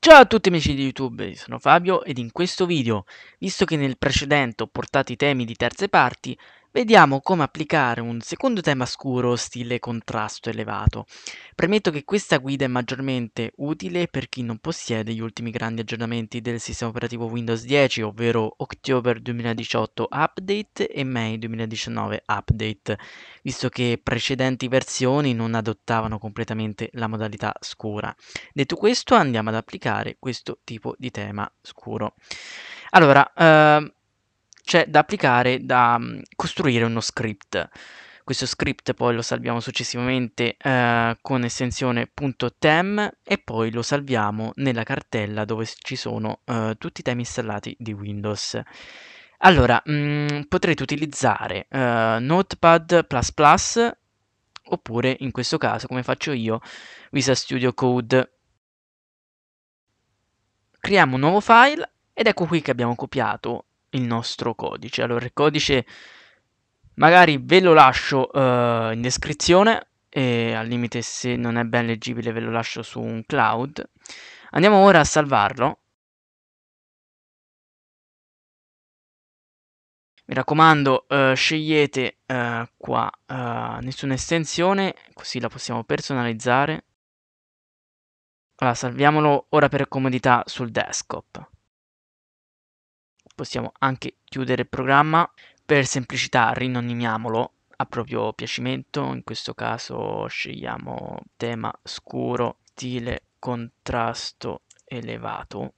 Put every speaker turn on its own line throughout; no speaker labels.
Ciao a tutti amici di YouTube, sono Fabio ed in questo video, visto che nel precedente ho portato i temi di terze parti, vediamo come applicare un secondo tema scuro stile contrasto elevato. Premetto che questa guida è maggiormente utile per chi non possiede gli ultimi grandi aggiornamenti del sistema operativo Windows 10, ovvero October 2018 Update e May 2019 Update, visto che precedenti versioni non adottavano completamente la modalità scura. Detto questo, andiamo ad applicare questo tipo di tema scuro. Allora, eh, c'è da applicare, da mm, costruire uno script. Questo script poi lo salviamo successivamente eh, con estensione .tem e poi lo salviamo nella cartella dove ci sono eh, tutti i temi installati di Windows. Allora, mh, mm, potrete utilizzare eh, Notepad++ oppure in questo caso, come faccio io, Visa Studio Code. Creiamo un nuovo file ed ecco qui che abbiamo copiato il nostro codice. Allora, il codice magari ve lo lascio uh, in descrizione e al limite se non è ben leggibile ve lo lascio su un cloud. Andiamo ora a salvarlo. Mi raccomando, uh, scegliete uh, qua nessuna estensione, così la possiamo personalizzare. Allora, salviamolo ora per comodità sul desktop possiamo anche chiudere il programma. Per semplicità rinonimiamolo a proprio piacimento, in questo caso scegliamo tema scuro, stile contrasto elevato.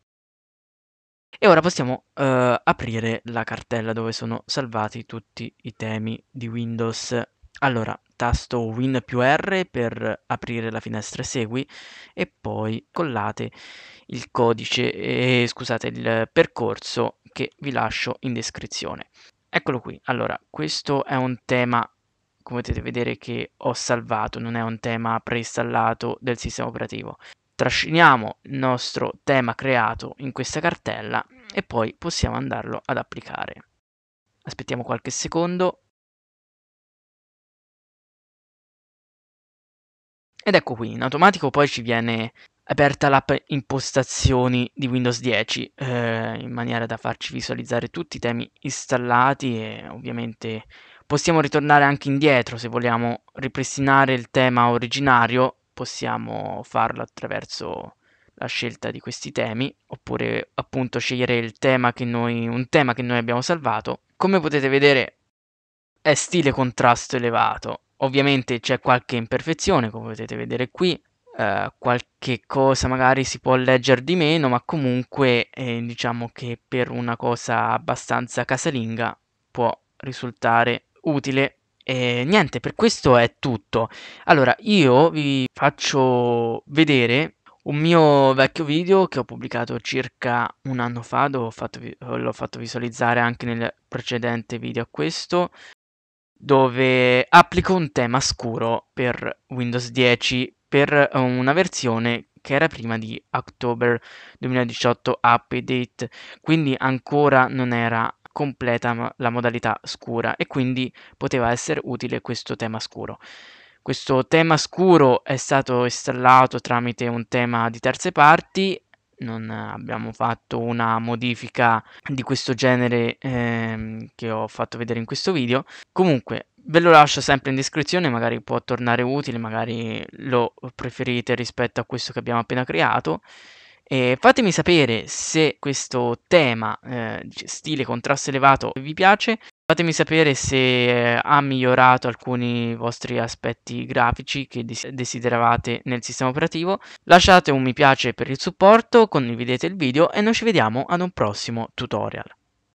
E ora possiamo eh, aprire la cartella dove sono salvati tutti i temi di Windows. Allora, tasto Win più R per aprire la finestra Segui e poi collate il codice, eh, scusate, il percorso che vi lascio in descrizione. Eccolo qui, allora questo è un tema come potete vedere che ho salvato, non è un tema preinstallato del sistema operativo. Trasciniamo il nostro tema creato in questa cartella e poi possiamo andarlo ad applicare. Aspettiamo qualche secondo. Ed ecco qui, in automatico poi ci viene aperta l'app impostazioni di Windows 10 eh, in maniera da farci visualizzare tutti i temi installati e ovviamente possiamo ritornare anche indietro se vogliamo ripristinare il tema originario possiamo farlo attraverso la scelta di questi temi oppure appunto scegliere tema noi, un tema che noi abbiamo salvato come potete vedere è stile contrasto elevato ovviamente c'è qualche imperfezione come potete vedere qui eh, qualche cosa magari si può leggere di meno, ma comunque eh, diciamo che per una cosa abbastanza casalinga può risultare utile. E niente, per questo è tutto. Allora, io vi faccio vedere un mio vecchio video che ho pubblicato circa un anno fa, dove fatto, l'ho fatto visualizzare anche nel precedente video a questo, dove applico un tema scuro per Windows 10 per ehm, una versione che era prima di October 2018 Update, quindi ancora non era completa la modalità scura e quindi poteva essere utile questo tema scuro. Questo tema scuro è stato installato tramite un tema di terze parti non abbiamo fatto una modifica di questo genere ehm, che ho fatto vedere in questo video. Comunque, Ve lo lascio sempre in descrizione, magari può tornare utile, magari lo preferite rispetto a questo che abbiamo appena creato. E fatemi sapere se questo tema, eh, stile contrasto elevato, vi piace. Fatemi sapere se eh, ha migliorato alcuni vostri aspetti grafici che desideravate nel sistema operativo. Lasciate un mi piace per il supporto, condividete il video e noi ci vediamo ad un prossimo tutorial.